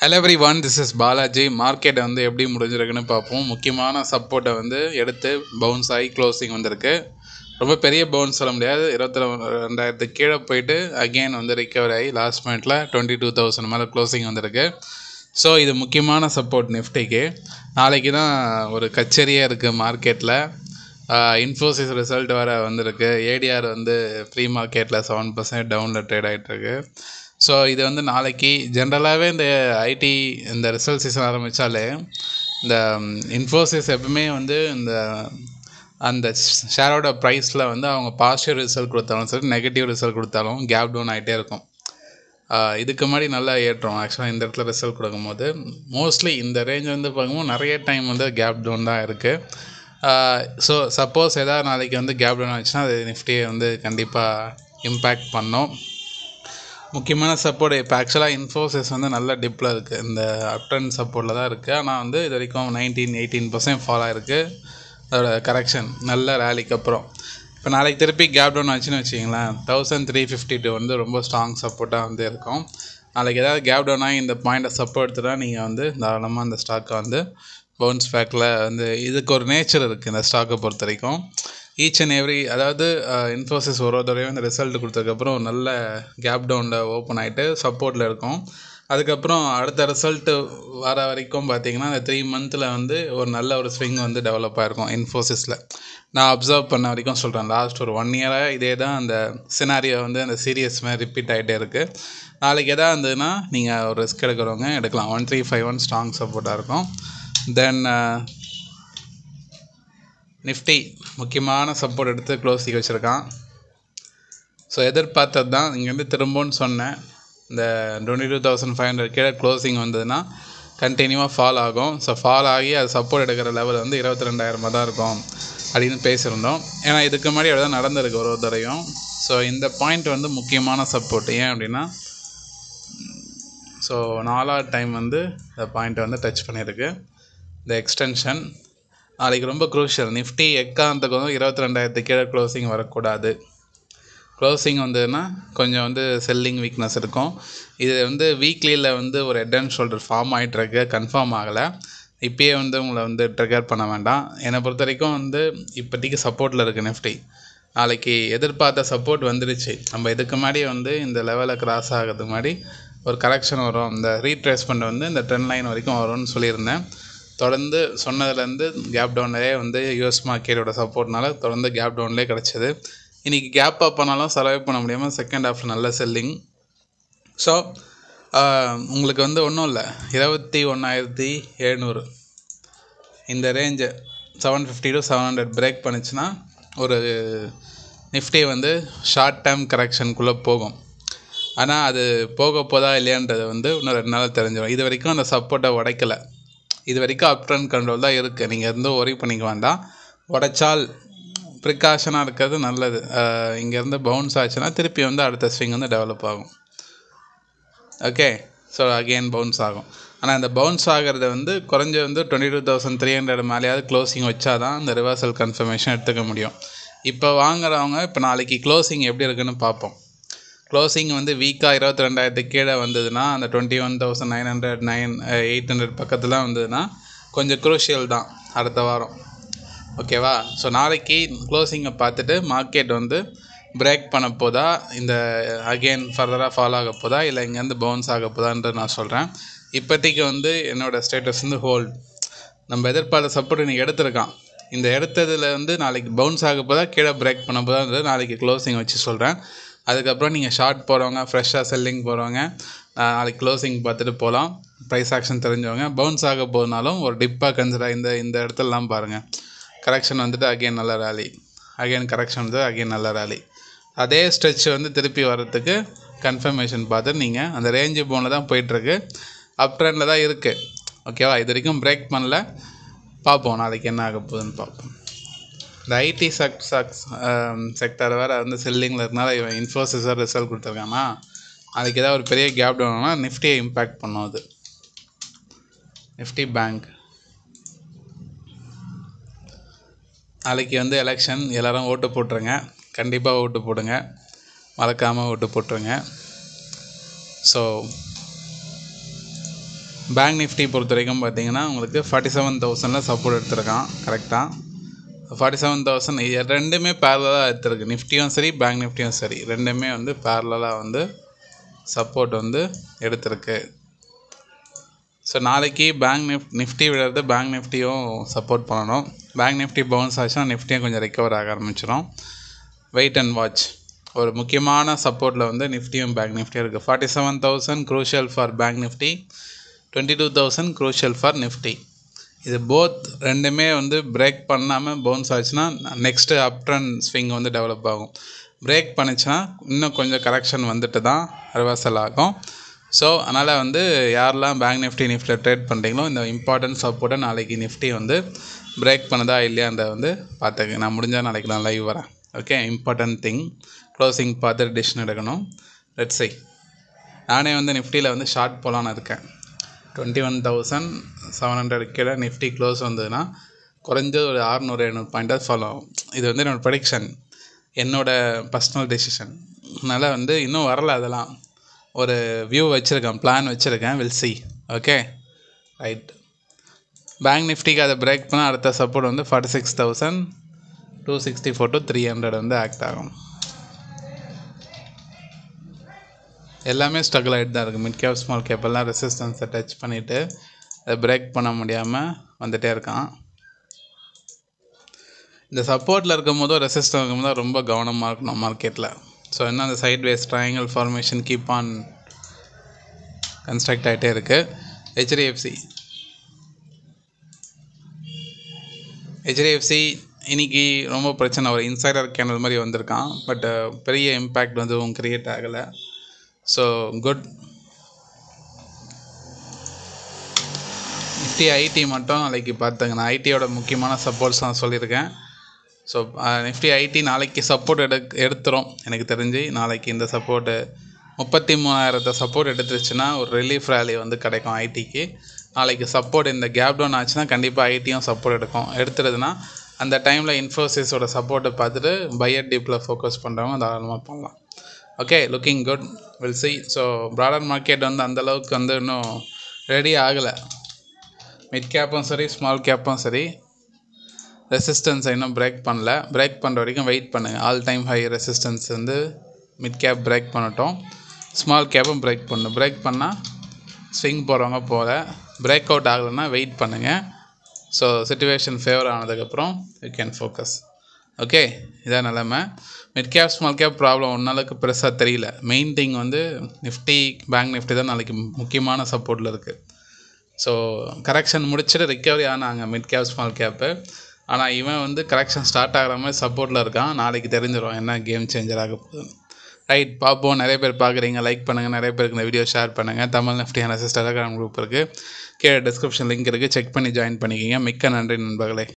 hello everyone this is Balaji market வந்து எப்படி முடிஞ்சிருக்குன்னு பார்ப்போம் முக்கியமான சப்போர்ட்டை வந்து எடுத்து பவுன்ஸ் ஆகி க்ளோசிங் வந்திருக்கு ரொம்ப பெரிய பவுன்ஸ் சொல்ல முடியாது இருபத்தி ரெண்டாயிரத்து கீழே போயிட்டு அகெயின் வந்து ரிக்கவர் ஆகி லாஸ்ட் மினிட்ல டுவெண்ட்டி டூ தௌசண்ட் மேலே க்ளோசிங் வந்திருக்கு ஸோ இது முக்கியமான சப்போர்ட் நிஃப்டிக்கு நாளைக்கு தான் ஒரு கச்சேரியாக இருக்குது மார்க்கெட்டில் இன்ஃபோசிஸ் ரிசல்ட் வேறு வந்திருக்கு ஏடிஆர் வந்து ஃப்ரீ மார்க்கெட்டில் செவன் பர்சன்ட் டவுனில் ட்ரேட் ஆகிட்டுருக்கு ஸோ இது வந்து நாளைக்கு ஜென்ரலாகவே இந்த ஐடி இந்த ரிசல்ட் சீசன் ஆரம்பித்தாலே இந்த இன்ஃபோசிஸ் எப்பவுமே வந்து இந்த அந்த ஷேரோட ப்ரைஸில் வந்து அவங்க பாசிட்டிவ் ரிசல்ட் கொடுத்தாலும் சரி நெகட்டிவ் ரிசல்ட் கொடுத்தாலும் கேப் டவுன் ஆகிட்டே இருக்கும் இதுக்கு முன்னாடி நல்லா ஏற்றும் ஆக்சுவலாக இந்த இடத்துல ரிசல்ட் கொடுக்கும்போது மோஸ்ட்லி இந்த ரேஞ்ச் வந்து பார்க்கும்போது நிறைய டைம் வந்து கேப் டவுன் தான் இருக்குது ஸோ சப்போஸ் எதாவது நாளைக்கு வந்து கேப் டவுன் ஆச்சுன்னா அது நிஃப்டியை வந்து கண்டிப்பாக இம்பேக்ட் பண்ணோம் முக்கியமான சப்போர்ட் இப்போ ஆக்சுவலாக இன்ஃபோசிஸ் வந்து நல்ல டிப்பில் இருக்குது இந்த அப்டன் சப்போர்ட்டில் தான் இருக்குது ஆனால் வந்து இது வரைக்கும் நைன்டீன் எயிட்டீன் பர்சன்ட் ஃபால் இருக்குது அதோட கரெக்ஷன் நல்ல ரேலிக்கு அப்புறம் இப்போ நாளைக்கு திருப்பி கேப் டவுன் ஆச்சுன்னு வச்சிங்களேன் தௌசண்ட் த்ரீ ஃபிஃப்டி டூ வந்து ரொம்ப ஸ்ட்ராங் சப்போர்ட்டாக வந்து இருக்கும் நாளைக்கு ஏதாவது கேப் டவுன் ஆகி இந்த பாயிண்ட்டை சப்போர்ட் எடுத்துட்டால் நீங்கள் வந்து தாராளமாக அந்த ஸ்டாக்கை வந்து பவுன்ஸ் பேக்கில் வந்து இதுக்கு ஒரு நேச்சர் இருக்குது இந்த ஸ்டாக்கை பொறுத்த வரைக்கும் ஈச் அண்ட் எவ்ரி அதாவது இன்ஃபோசிஸ் ஒரு ஒரு தடவையும் இந்த ரிசல்ட் கொடுத்ததுக்கப்புறம் நல்ல கேப் டவுனில் ஓப்பன் ஆகிட்டு சப்போர்ட்டில் இருக்கும் அதுக்கப்புறம் அடுத்த ரிசல்ட்டு வர வரைக்கும் பார்த்தீங்கன்னா அந்த த்ரீ மந்தில் வந்து ஒரு நல்ல ஒரு ஸ்விங் வந்து டெவலப் ஆகிருக்கும் இன்ஃபோசிஸில் நான் அப்சர்வ் பண்ண வரைக்கும் சொல்கிறேன் லாஸ்ட் ஒரு ஒன் இயராக இதே தான் அந்த சினாரியோ வந்து அந்த சீரியஸ் மாதிரி ரிப்பீட் ஆகிட்டே இருக்குது நாளைக்கு எதாக இருந்ததுன்னா நீங்கள் ஒரு ரிஸ்க் எடுக்கிறவங்க எடுக்கலாம் one three five one strong சப்போர்ட்டாக இருக்கும் தென் நிஃப்டி முக்கியமான சப்போர்ட் எடுத்து க்ளோஸிங் வச்சுருக்கான் ஸோ எதிர்பார்த்தது தான் இங்கேருந்து திரும்பவும் சொன்னேன் இந்த twenty two thousand five hundred கீழே க்ளோசிங் வந்ததுன்னா கண்டினியூவாக ஃபால் ஆகும் ஸோ ஃபால் ஆகி அது சப்போர்ட் எடுக்கிற லெவல் வந்து இருபத்தி ரெண்டாயிரமாக தான் இருக்கும் அப்படின்னு பேசியிருந்தோம் ஏன்னா இதுக்கு முன்னாடி அப்படி தான் நடந்திருக்கு ஒரு தடையும் ஸோ இந்த பாயிண்ட் வந்து முக்கியமான சப்போர்ட் ஏன் அப்படின்னா ஸோ நாலாவது டைம் வந்து இந்த பாயிண்ட்டை வந்து டச் பண்ணியிருக்கு இந்த எக்ஸ்டென்ஷன் நாளைக்கு ரொம்ப குரூஷியல் நிஃப்டி எக்காந்தக்கு வந்து இருபத்தி ரெண்டாயிரத்து கீழே க்ளோசிங் வரக்கூடாது க்ளோசிங் வந்ததுன்னா கொஞ்சம் வந்து செல்லிங் வீக்னஸ் இருக்கும் இது வந்து வீக்லியில் வந்து ஒரு ஹெட் அண்ட் ஷோல்டர் ஃபார்ம் ஆகிட்டுருக்கு கன்ஃபார்ம் ஆகலை இப்போயே வந்து உங்களை வந்து ட்ரிகர் பண்ண வேண்டாம் என்னை பொறுத்த வரைக்கும் வந்து இப்போதைக்கு சப்போர்ட்டில் இருக்குது நிஃப்டி நாளைக்கு எதிர்பார்த்த சப்போர்ட் வந்துடுச்சு நம்ம இதுக்கு முன்னாடி வந்து இந்த லெவலை கிராஸ் ஆகிறதுக்கு முன்னாடி ஒரு கரெக்ஷன் வரும் இந்த ரீட்ரேஸ்மெண்ட் வந்து இந்த ட்ரெண்ட் லைன் வரைக்கும் வரும்னு சொல்லியிருந்தேன் தொடர்ந்து சொன்னதுலேருந்து கேப் டவுன்லேயே வந்து யூஎஸ் மார்க்கெட்டோட சப்போர்ட்னால தொடர்ந்து கேப் டவுன்லேயே கிடச்சிது இன்றைக்கி கேப் அப் பண்ணாலும் சர்வே பண்ண முடியாமல் செகண்ட் ஹாஃப் நல்ல செல்லிங் ஸோ உங்களுக்கு வந்து ஒன்றும் இல்லை இருபத்தி ஒன்றாயிரத்தி எழுநூறு இந்த range seven fifty to seven hundred break பண்ணிச்சுன்னா ஒரு நிஃப்டி வந்து ஷார்ட் டேர்ம் கரெக்ஷனுக்குள்ளே போகும் ஆனால் அது போக போதா இல்லையான்றது வந்து இன்னும் ரெண்டு நாள் தெரிஞ்சிடும் இது வரைக்கும் அந்த சப்போர்ட்டை உடைக்கலை இது வரைக்கும் அப் அண்ட் கண்ட்ரோல் தான் இருக்குது நீங்கள் இருந்து ஒரி பண்ணிக்க வேண்டாம் உடைச்சால் ப்ரிகாஷனாக இருக்கிறது நல்லது இங்கேருந்து பவுன்ஸ் ஆச்சுன்னா திருப்பி வந்து அடுத்த ஸ்விங் வந்து டெவலப் ஆகும் ஓகே ஸோ அகெயின் பவுன்ஸ் ஆகும் ஆனால் இந்த பவுன்ஸ் ஆகிறது வந்து குறைஞ்ச வந்து twenty two thousand three hundred மேலேயாவது க்ளோசிங் வச்சா தான் இந்த ரிவர்சல் கன்ஃபர்மேஷன் எடுத்துக்க முடியும் இப்போ வாங்குறவங்க இப்போ நாளைக்கு க்ளோசிங் எப்படி இருக்குன்னு பார்ப்போம் க்ளோசிங் வந்து வீக்காக இருபத்தி ரெண்டாயிரத்துக்கு கீழே வந்ததுன்னா அந்த twenty one thousand nine hundred nine eight hundred பக்கத்தில் வந்ததுன்னா கொஞ்சம் குரூஷியல் தான் அடுத்த வாரம் ஓகேவா ஸோ நாளைக்கு க்ளோசிங்கை பார்த்துட்டு மார்க்கெட் வந்து பிரேக் பண்ண போதா இந்த அகெயின் ஃபர்தராக ஃபாலோ ஆக போதா இல்லை இங்கேருந்து பவுன்ஸ் ஆக போதான்றது நான் சொல்கிறேன் இப்போதைக்கு வந்து என்னோடய ஸ்டேட்டஸ் வந்து ஹோல்ட் நம்ம எதிர்பார்த்த சப்போர்ட் இன்றைக்கி எடுத்திருக்கான் இந்த எடுத்ததில் வந்து நாளைக்கு பவுன்ஸ் ஆக போதா கீழே பிரேக் பண்ண போதான்றது நாளைக்கு க்ளோசிங் வச்சு சொல்கிறேன் அதுக்கப்புறம் நீங்கள் ஷார்ட் போகிறவங்க ஃப்ரெஷ்ஷாக செல்லிங் போகிறவங்க நாளைக்கு க்ளோசிங் பார்த்துட்டு போகலாம் ப்ரைஸ் ஆக்ஷன் தெரிஞ்சவங்க பவுன்ஸ் ஆக போனாலும் ஒரு டிப்பாக கன்சிடர் இந்த இந்த இடத்துலலாம் பாருங்கள் கரெக்ஷன் வந்துட்டு அகெயின் நல்ல ரேலி அகெயின் கரெக்ஷன் வந்து அகெயின் நல்ல ரேலி அதே ஸ்ட்ரெச் வந்து திருப்பி வர்றதுக்கு கன்ஃபர்மேஷன் பார்த்து நீங்கள் அந்த ரேஞ்சு போனில் தான் போயிட்டுருக்கு அப் ட்ரெண்டில் தான் இருக்குது ஓகேவா இது வரைக்கும் பிரேக் பண்ணல பார்ப்போம் நாளைக்கு என்ன ஆக போகுதுன்னு பார்ப்போம் இந்த ஐடி செக்ட் சக்ஸ் செக்டார் வேறு வந்து செல்லிங்கில் இருந்தால் இவன் இன்ஃபோசிஸாக ரிசல்ட் கொடுத்துருக்கானா அதுக்கு ஏதாவது ஒரு பெரிய கேப் டவுனா நிஃப்டியை இம்பேக்ட் பண்ணும் அது நிஃப்டி பேங்க் நாளைக்கு வந்து எலெக்ஷன் எல்லோரும் ஓட்டு போட்டுருங்க கண்டிப்பாக ஓட்டு போடுங்க மறக்காமல் ஓட்டு போட்டுருங்க ஸோ பேங்க் நிஃப்டி பொறுத்த வரைக்கும் பார்த்தீங்கன்னா உங்களுக்கு ஃபார்ட்டி செவன் தௌசண்டில் சப்போர்ட் எடுத்திருக்கான் கரெக்டாக ஃபார்ட்டி செவன் தௌசண்ட் இது ரெண்டுமே பேரலாக எடுத்துருக்கு நிஃப்டியும் சரி பேங்க் நிஃப்டியும் சரி ரெண்டுமே வந்து பேரலாக வந்து சப்போர்ட் வந்து எடுத்திருக்கு ஸோ நாளைக்கு பேங்க் நிஃப் நிஃப்டி விடுறது பேங்க் நிஃப்டியும் சப்போர்ட் பண்ணணும் பேங்க் நிஃப்டி பவுன்ஸ் ஆச்சுன்னா நிஃப்டியும் கொஞ்சம் ரெக்கவர் ஆக ஆரம்பிச்சிடும் வெயிட் அண்ட் வாட்ச் ஒரு முக்கியமான சப்போர்ட்டில் வந்து நிஃப்டியும் பேங்க் நிஃப்டியும் இருக்குது forty seven thousand crucial for bank Nifty twenty two thousand crucial for Nifty இது போத் ரெண்டுமே வந்து பிரேக் பண்ணாமல் பவுன்ஸ் ஆச்சுன்னா நெக்ஸ்ட்டு அப் ட்ரெண்ட் ஸ்விங் வந்து டெவலப் ஆகும் பிரேக் பண்ணிச்சுன்னா இன்னும் கொஞ்சம் கரெக்ஷன் வந்துட்டு தான் ரிவர்சல் ஆகும் ஸோ அதனால் வந்து யாரெல்லாம் பேங்க் நிஃப்டி நிஃப்டியில் ட்ரேட் பண்ணுறீங்களோ இந்த இம்பார்ட்டன்ஸ் சப்போர்ட்டை நாளைக்கு நிஃப்டி வந்து பிரேக் பண்ணுதா இல்லையான்றதை வந்து பார்த்துக்கங்க நான் முடிஞ்சால் நாளைக்கு நான் லைவ் வரேன் ஓகே இம்பார்ட்டன்ட் திங் க்ளோசிங் பார்த்து டிசிஷன் எடுக்கணும் லெட்ஸை நானே வந்து நிஃப்டியில் வந்து ஷார்ட் போகலான்னு இருக்கேன் twenty one thousand seven hundred கீழே நிஃப்டி க்ளோஸ் வந்ததுன்னா குறைஞ்சது ஒரு ஆறுநூறு எழுநூறு பாயிண்ட்டாக ஃபாலோ ஆகும் இது வந்து என்னோடய ப்ரடிக்ஷன் என்னோடய பர்சனல் டெசிஷன் அதனால் வந்து இன்னும் வரல அதெல்லாம் ஒரு வியூ வச்சுருக்கேன் பிளான் வச்சுருக்கேன் will see okay right bank நிஃப்டிக்கு அதை பிரேக் பண்ணால் அடுத்த சப்போர்ட் வந்து forty six thousand two sixty four to three hundred வந்து ஆக்ட் ஆகும் எல்லாமே ஸ்ட்ரகிள் ஆகிட்டு தான் இருக்குது மிட் கேப் ஸ்மால் கேப் எல்லாம் ரெசிஸ்டன்ஸை டச் பண்ணிவிட்டு அதை பிரேக் பண்ண முடியாமல் வந்துகிட்டே இருக்கான் இந்த சப்போர்ட்டில் இருக்கும் போதும் ரெசிஸ்டன் இருக்கும் போது ரொம்ப கவனமாக இருக்கணும் மார்க்கெட்டில் ஸோ என்ன அந்த sideways triangle formation keep on construct ஆகிட்டே இருக்குது ஹெச்டிஎஃப்சி ஹெச்டிஎஃப்சி இன்றைக்கி ரொம்ப பிரச்சனை ஒரு இன்சைடர் கேனல் மாதிரி வந்திருக்கான் பட் பெரிய இம்பேக்ட் வந்து கிரியேட் ஆகலை ஸோ குட் நிஃப்டி ஐடி மட்டும் நாளைக்கு பார்த்துங்க நான் ஐடியோட முக்கியமான சப்போர்ட்ஸ் தான் சொல்லியிருக்கேன் ஸோ நிஃப்டி ஐடி நாளைக்கு சப்போர்ட் எடுக் எடுத்துரும் எனக்கு தெரிஞ்சு நாளைக்கு இந்த சப்போர்ட்டு முப்பத்தி மூணாயிரத்தை சப்போர்ட் எடுத்துருச்சுன்னா ஒரு ரிலீஃப் ரேலி வந்து கிடைக்கும் ஐடிக்கு நாளைக்கு சப்போர்ட் இந்த கேப் டவுன் ஆச்சுன்னா கண்டிப்பாக ஐடியும் சப்போர்ட் எடுக்கும் எடுத்துறதுன்னா அந்த டைமில் இன்ஃபோசிஸோட சப்போர்ட்டை பார்த்துட்டு பையர் டீப்பில் ஃபோக்கஸ் பண்ணுறவங்க தாராளமாக பண்ணலாம் okay looking good will see so broader market வந்து அந்தளவுக்கு வந்து இன்னும் ரெடி ஆகலை மிட் கேப்பும் சரி ஸ்மால் கேப்பும் சரி ரெசிஸ்டன்ஸை இன்னும் பிரேக் பண்ணல பிரேக் பண்ணுற வரைக்கும் வெயிட் பண்ணுங்கள் ஆல் டைம் ஹை ரெசிஸ்டன்ஸ் வந்து மிட் கேப் பிரேக் பண்ணட்டும் ஸ்மால் கேப்பும் பிரேக் பண்ணும் பிரேக் பண்ணால் ஸ்விங் போகிறவங்க போகல பிரேக் அவுட் ஆகலைன்னா வெயிட் பண்ணுங்கள் ஸோ சுச்சுவேஷன் ஃபேவர் ஆனதுக்கப்புறம் யூ கேன் ஃபோக்கஸ் ஓகே இதான் நிலமை mid cap small cap problem அளவுக்கு பெருசாக தெரியல மெயின் திங் வந்து நிஃப்டி பேங்க் நிஃப்டி தான் நாளைக்கு முக்கியமான சப்போர்ட்டில் இருக்குது ஸோ கரெக்ஷன் முடிச்சுட்டு ரிக்கவரி ஆனாங்க மிட் கேப் ஸ்மால் கேப்பு ஆனால் இவன் வந்து கரெக்ஷன் ஸ்டார்ட் ஆகிற மாதிரி சப்போர்ட்டில் இருக்கான் நாளைக்கு தெரிஞ்சிடும் என்ன கேம் சேஞ்சர் ஆக போகுது ரைட் பார்ப்போம் நிறைய பேர் பார்க்குறீங்க லைக் பண்ணுங்கள் நிறைய பேருக்கு இந்த வீடியோ ஷேர் பண்ணுங்கள் Tamil Nifty analysis Telegram group இருக்குது கீழே டிஸ்கிரிப்ஷன் லிங்க் இருக்குது செக் பண்ணி ஜாயின் பண்ணிக்கிங்க மிக்க நன்றி நண்பர்களே